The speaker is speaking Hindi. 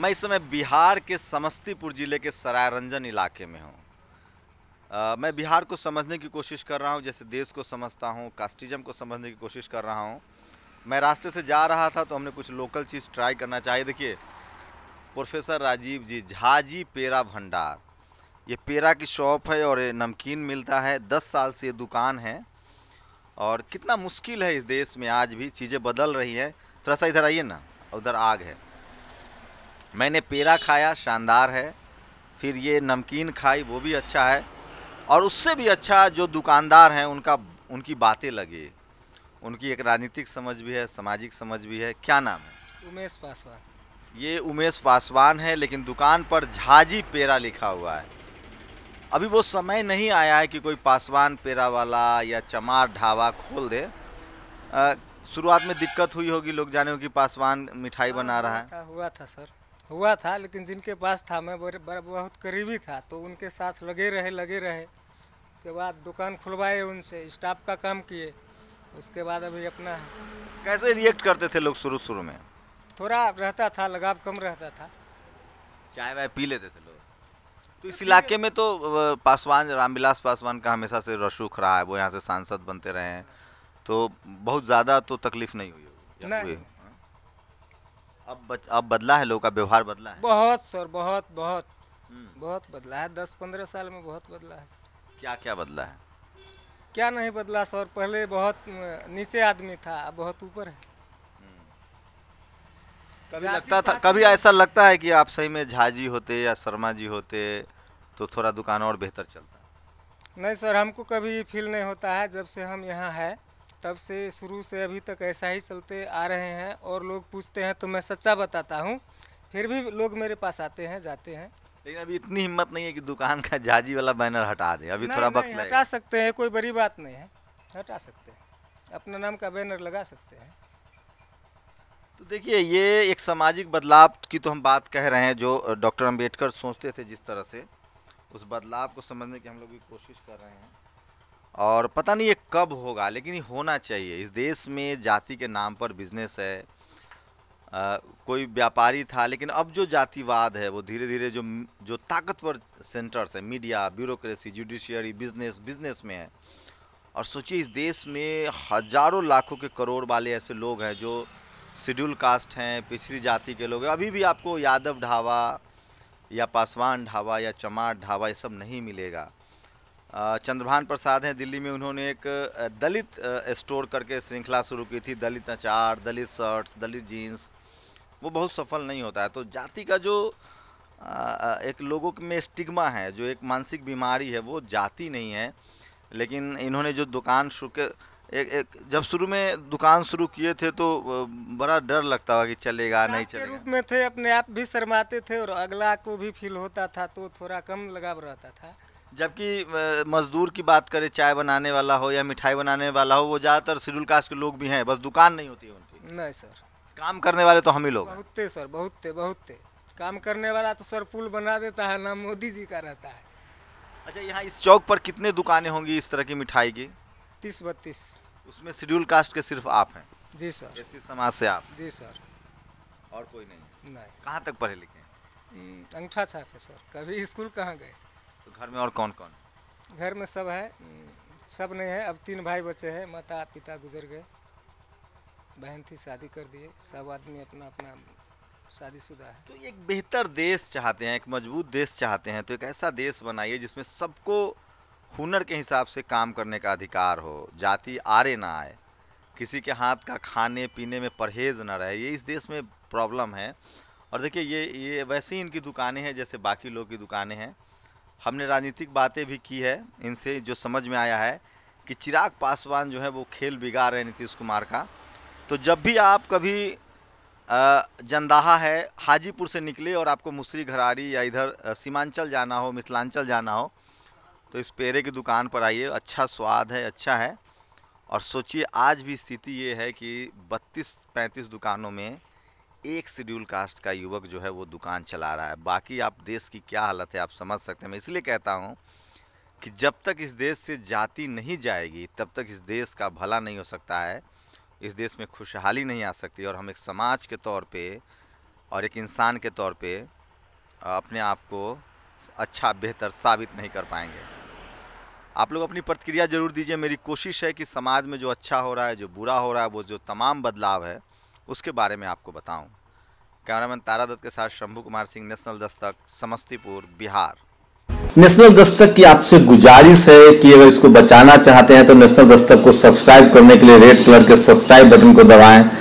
मैं इस समय बिहार के समस्तीपुर ज़िले के सरायरंजन इलाके में हूँ मैं बिहार को समझने की कोशिश कर रहा हूँ जैसे देश को समझता हूँ कास्टिज़म को समझने की कोशिश कर रहा हूँ मैं रास्ते से जा रहा था तो हमने कुछ लोकल चीज़ ट्राई करना चाहिए देखिए प्रोफेसर राजीव जी झाजी पेरा भंडार ये पेरा की शॉप है और ये नमकीन मिलता है दस साल से ये दुकान है और कितना मुश्किल है इस देश में आज भी चीज़ें बदल रही हैं थोड़ा सा इधर आइए ना उधर आग है मैंने पेड़ा खाया शानदार है फिर ये नमकीन खाई वो भी अच्छा है और उससे भी अच्छा जो दुकानदार हैं उनका उनकी बातें लगे उनकी एक राजनीतिक समझ भी है सामाजिक समझ भी है क्या नाम है उमेश पासवान ये उमेश पासवान है लेकिन दुकान पर झाजी पेड़ा लिखा हुआ है अभी वो समय नहीं आया है कि कोई पासवान पेड़ा वाला या चमार ढाबा खोल दे शुरुआत में दिक्कत हुई होगी लोग जाने हो कि पासवान मिठाई बना हाँ, रहा है हुआ था सर हुआ था लेकिन जिनके पास था मैं बर, बर, बहुत करीबी था तो उनके साथ लगे रहे लगे रहे के बाद दुकान खुलवाए उनसे स्टाफ का काम किए उसके बाद अभी अपना है कैसे रिएक्ट करते थे लोग शुरू शुरू में थोड़ा रहता था लगाव कम रहता था चाय वाय पी लेते थे लोग तो इस इलाके में तो पासवान रामविलास पासवान का हमेशा से रसूख रहा है वो यहाँ से सांसद बनते रहे हैं तो बहुत ज़्यादा तो तकलीफ नहीं हुई नहीं अब बच, अब बदला है लोगों का व्यवहार बदला है बहुत सर बहुत बहुत हम्म। बहुत बदला है दस पंद्रह साल में बहुत बदला है क्या क्या बदला है क्या नहीं बदला सर पहले बहुत नीचे आदमी था अब बहुत ऊपर है हम्म। कभी लगता था कभी ऐसा लगता है कि आप सही में झा जी होते या शर्मा जी होते तो थोड़ा दुकान और बेहतर चलता नहीं सर हमको कभी फील नहीं होता है जब से हम यहाँ है तब से शुरू से अभी तक ऐसा ही चलते आ रहे हैं और लोग पूछते हैं तो मैं सच्चा बताता हूँ फिर भी लोग मेरे पास आते हैं जाते हैं लेकिन अभी इतनी हिम्मत नहीं है कि दुकान का जाजी वाला बैनर हटा दे अभी थोड़ा वक्त हटा सकते हैं कोई बड़ी बात नहीं है हटा सकते हैं अपना नाम का बैनर लगा सकते हैं तो देखिए ये एक सामाजिक बदलाव की तो हम बात कह रहे हैं जो डॉक्टर अम्बेडकर सोचते थे जिस तरह से उस बदलाव को समझने की हम लोग भी कोशिश कर रहे हैं और पता नहीं ये कब होगा लेकिन ये होना चाहिए इस देश में जाति के नाम पर बिजनेस है आ, कोई व्यापारी था लेकिन अब जो जातिवाद है वो धीरे धीरे जो जो ताकतवर सेंटर्स है media bureaucracy judiciary business business में है और सोचिए इस देश में हजारों लाखों के करोड़ वाले ऐसे लोग हैं जो शेड्यूल कास्ट हैं पिछड़ी जाति के लोग हैं अभी भी आपको यादव ढाबा या पासवान ढाबा या चमार ढाबा ये सब नहीं मिलेगा चंद्रभान प्रसाद हैं दिल्ली में उन्होंने एक दलित स्टोर करके श्रृंखला शुरू की थी दलित अचार दलित शर्ट्स दलित जीन्स वो बहुत सफल नहीं होता है तो जाति का जो एक लोगों में स्टिग्मा है जो एक मानसिक बीमारी है वो जाति नहीं है लेकिन इन्होंने जो दुकान शुरू के एक एक जब शुरू में दुकान शुरू किए थे तो बड़ा डर लगता हुआ कि चलेगा नहीं चलेगा रूप में थे अपने आप भी शर्माते थे और अगला को भी फील होता था तो थोड़ा कम लगाव रहता था जबकि मज़दूर की बात करें चाय बनाने वाला हो या मिठाई बनाने वाला हो वो ज़्यादातर शेड्यूल कास्ट के लोग भी हैं बस दुकान नहीं होती है उनकी नहीं सर काम करने वाले तो हम ही लोग बहुत सर बहुत बहुत काम करने वाला तो सर पुल बना देता है ना मोदी जी का रहता है अच्छा यहाँ इस चौक पर कितने दुकानें होंगी इस तरह की मिठाई की तीस बत्तीस उसमें शेड्यूल कास्ट के सिर्फ आप हैं जी सर इसी समाज से आप जी सर और कोई नहीं नहीं कहाँ तक पढ़े लिखे अंगठा है सर कभी स्कूल कहाँ गए तो घर में और कौन कौन घर में सब है हम्म। सब नहीं है अब तीन भाई बचे हैं माता पिता गुजर गए बहन थी शादी कर दिए सब आदमी अपना अपना शादीशुदा है तो एक बेहतर देश चाहते हैं एक मजबूत देश चाहते हैं तो एक ऐसा देश बनाइए जिसमें सबको हुनर के हिसाब से काम करने का अधिकार हो जाति आरे ना आए किसी के हाथ का खाने पीने में परहेज़ ना रहे ये इस देश में प्रॉब्लम है और देखिए ये ये वैसे ही इनकी दुकानें हैं जैसे बाकी लोग की दुकानें हैं हमने राजनीतिक बातें भी की है इनसे जो समझ में आया है कि चिराग पासवान जो है वो खेल बिगाड़ रहे नीतीश कुमार का तो जब भी आप कभी जंदाहा है हाजीपुर से निकले और आपको मुसरी घरारी या इधर सीमांचल जाना हो मिथिलांचल जाना हो तो इस पेरे की दुकान पर आइए अच्छा स्वाद है अच्छा है और सोचिए आज भी स्थिति ये है कि 32-35 दुकानों में एक शेड्यूल कास्ट का युवक जो है वो दुकान चला रहा है बाकी आप देश की क्या हालत है आप समझ सकते हैं मैं इसलिए कहता हूँ कि जब तक इस देश से जाति नहीं जाएगी तब तक इस देश का भला नहीं हो सकता है इस देश में खुशहाली नहीं आ सकती और हम एक समाज के तौर पे और एक इंसान के तौर पे अपने आप को अच्छा बेहतर साबित नहीं कर पाएंगे आप लोग अपनी प्रतिक्रिया ज़रूर दीजिए मेरी कोशिश है कि समाज में जो अच्छा हो रहा है जो बुरा हो रहा है वो जो तमाम बदलाव है उसके बारे में आपको बताऊं कैमरामैन तारा दत्त के साथ शंभू कुमार सिंह नेशनल दस्तक समस्तीपुर बिहार नेशनल दस्तक की आपसे गुजारिश है कि अगर इसको बचाना चाहते हैं तो नेशनल दस्तक को सब्सक्राइब करने के लिए रेड कलर के सब्सक्राइब बटन को दबाएं